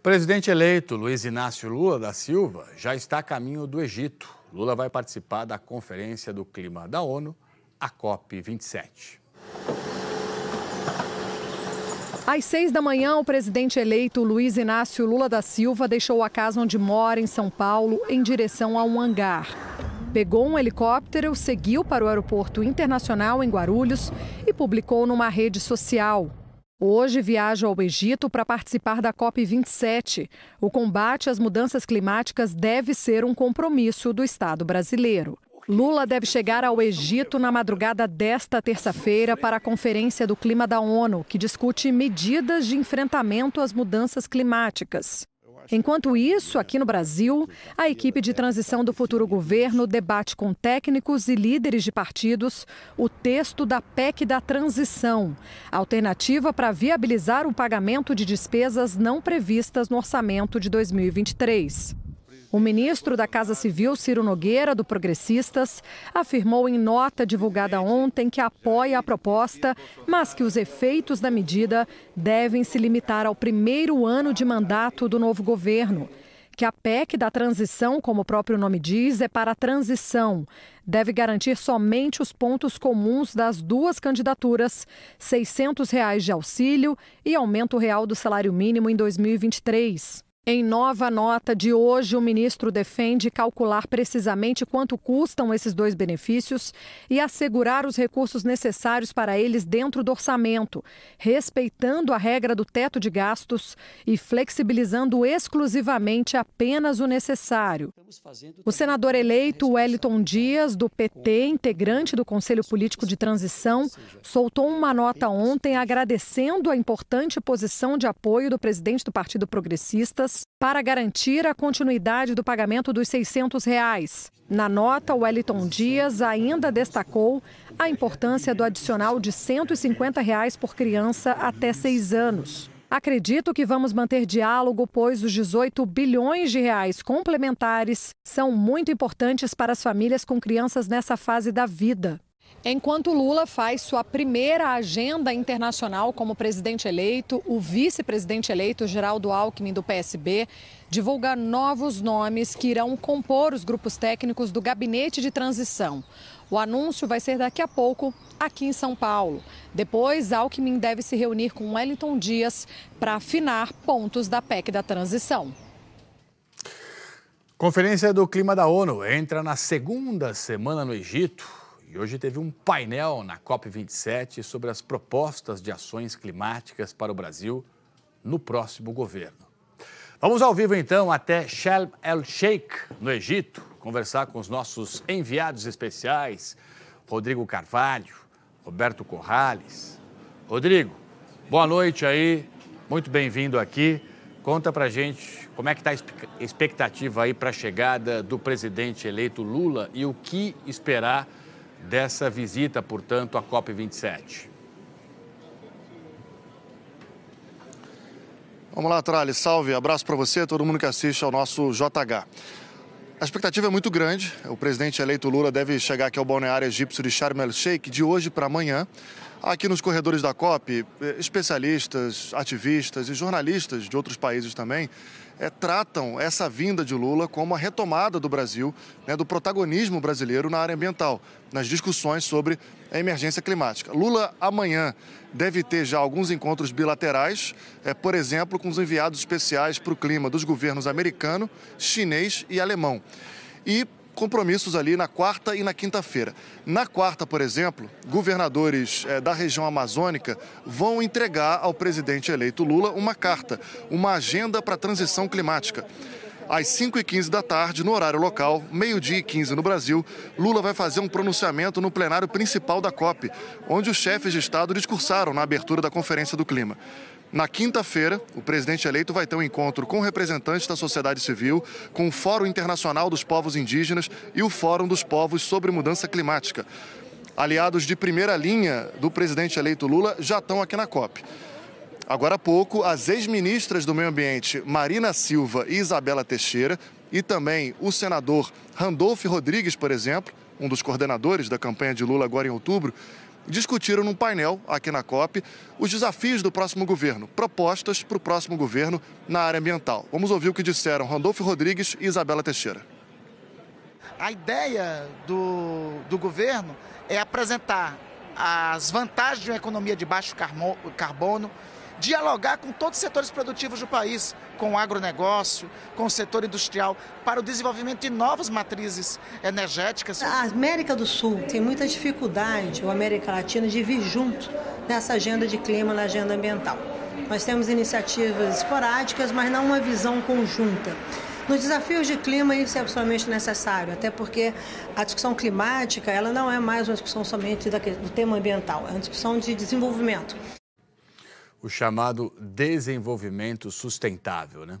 Presidente eleito Luiz Inácio Lula da Silva já está a caminho do Egito. Lula vai participar da Conferência do Clima da ONU, a COP27. Às seis da manhã, o presidente eleito Luiz Inácio Lula da Silva deixou a casa onde mora, em São Paulo, em direção a um hangar. Pegou um helicóptero, seguiu para o aeroporto internacional em Guarulhos e publicou numa rede social. Hoje viaja ao Egito para participar da COP27. O combate às mudanças climáticas deve ser um compromisso do Estado brasileiro. Lula deve chegar ao Egito na madrugada desta terça-feira para a Conferência do Clima da ONU, que discute medidas de enfrentamento às mudanças climáticas. Enquanto isso, aqui no Brasil, a equipe de transição do futuro governo debate com técnicos e líderes de partidos o texto da PEC da transição, alternativa para viabilizar o pagamento de despesas não previstas no orçamento de 2023. O ministro da Casa Civil, Ciro Nogueira, do Progressistas, afirmou em nota divulgada ontem que apoia a proposta, mas que os efeitos da medida devem se limitar ao primeiro ano de mandato do novo governo. Que a PEC da transição, como o próprio nome diz, é para a transição. Deve garantir somente os pontos comuns das duas candidaturas: R$ reais de auxílio e aumento real do salário mínimo em 2023. Em nova nota de hoje, o ministro defende calcular precisamente quanto custam esses dois benefícios e assegurar os recursos necessários para eles dentro do orçamento, respeitando a regra do teto de gastos e flexibilizando exclusivamente apenas o necessário. O senador eleito Wellington Dias, do PT, integrante do Conselho Político de Transição, soltou uma nota ontem agradecendo a importante posição de apoio do presidente do Partido Progressista para garantir a continuidade do pagamento dos R$ 600. Reais. Na nota, o Wellington Dias ainda destacou a importância do adicional de R$ 150 reais por criança até seis anos. Acredito que vamos manter diálogo, pois os 18 bilhões de reais complementares são muito importantes para as famílias com crianças nessa fase da vida. Enquanto Lula faz sua primeira agenda internacional como presidente eleito, o vice-presidente eleito Geraldo Alckmin do PSB divulga novos nomes que irão compor os grupos técnicos do gabinete de transição. O anúncio vai ser daqui a pouco aqui em São Paulo. Depois, Alckmin deve se reunir com Wellington Dias para afinar pontos da PEC da transição. Conferência do Clima da ONU entra na segunda semana no Egito. E hoje teve um painel na COP27 sobre as propostas de ações climáticas para o Brasil no próximo governo. Vamos ao vivo então até Sharm el-Sheikh, no Egito, conversar com os nossos enviados especiais, Rodrigo Carvalho, Roberto Corrales. Rodrigo, boa noite aí, muito bem-vindo aqui. Conta pra gente como é que está a expectativa aí para a chegada do presidente eleito Lula e o que esperar dessa visita, portanto, à COP27? Vamos lá, Trali. Salve, abraço para você, todo mundo que assiste ao nosso JH. A expectativa é muito grande. O presidente eleito Lula deve chegar aqui ao balneário egípcio de Sharm el-Sheikh de hoje para amanhã. Aqui nos corredores da COP, eh, especialistas, ativistas e jornalistas de outros países também é, tratam essa vinda de Lula como a retomada do Brasil, né, do protagonismo brasileiro na área ambiental, nas discussões sobre a emergência climática. Lula amanhã deve ter já alguns encontros bilaterais, é, por exemplo, com os enviados especiais para o clima dos governos americano, chinês e alemão. E compromissos ali na quarta e na quinta-feira. Na quarta, por exemplo, governadores é, da região amazônica vão entregar ao presidente eleito Lula uma carta, uma agenda para a transição climática. Às 5h15 da tarde, no horário local, meio-dia e 15 no Brasil, Lula vai fazer um pronunciamento no plenário principal da COP, onde os chefes de Estado discursaram na abertura da Conferência do Clima. Na quinta-feira, o presidente eleito vai ter um encontro com representantes da sociedade civil, com o Fórum Internacional dos Povos Indígenas e o Fórum dos Povos sobre Mudança Climática. Aliados de primeira linha do presidente eleito Lula já estão aqui na COP. Agora há pouco, as ex-ministras do Meio Ambiente, Marina Silva e Isabela Teixeira, e também o senador Randolph Rodrigues, por exemplo, um dos coordenadores da campanha de Lula agora em outubro, discutiram num painel aqui na COP os desafios do próximo governo, propostas para o próximo governo na área ambiental. Vamos ouvir o que disseram Randolfo Rodrigues e Isabela Teixeira. A ideia do, do governo é apresentar as vantagens de uma economia de baixo carbono, dialogar com todos os setores produtivos do país, com o agronegócio, com o setor industrial, para o desenvolvimento de novas matrizes energéticas. A América do Sul tem muita dificuldade, ou a América Latina, de vir junto nessa agenda de clima, na agenda ambiental. Nós temos iniciativas esporádicas, mas não uma visão conjunta. Nos desafios de clima isso é absolutamente necessário, até porque a discussão climática ela não é mais uma discussão somente do tema ambiental, é uma discussão de desenvolvimento o chamado desenvolvimento sustentável, né?